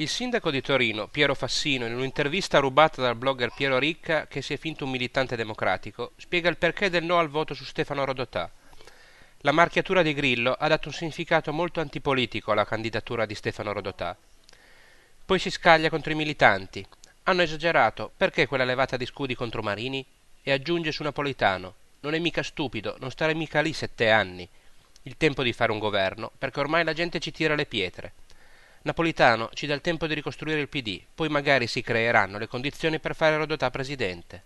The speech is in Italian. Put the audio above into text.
Il sindaco di Torino, Piero Fassino, in un'intervista rubata dal blogger Piero Ricca, che si è finto un militante democratico, spiega il perché del no al voto su Stefano Rodotà. La marchiatura di Grillo ha dato un significato molto antipolitico alla candidatura di Stefano Rodotà. Poi si scaglia contro i militanti. Hanno esagerato, perché quella levata di scudi contro Marini? E aggiunge su Napolitano, non è mica stupido, non stare mica lì sette anni. Il tempo di fare un governo, perché ormai la gente ci tira le pietre. Napolitano ci dà il tempo di ricostruire il PD, poi magari si creeranno le condizioni per fare Rodotà presidente.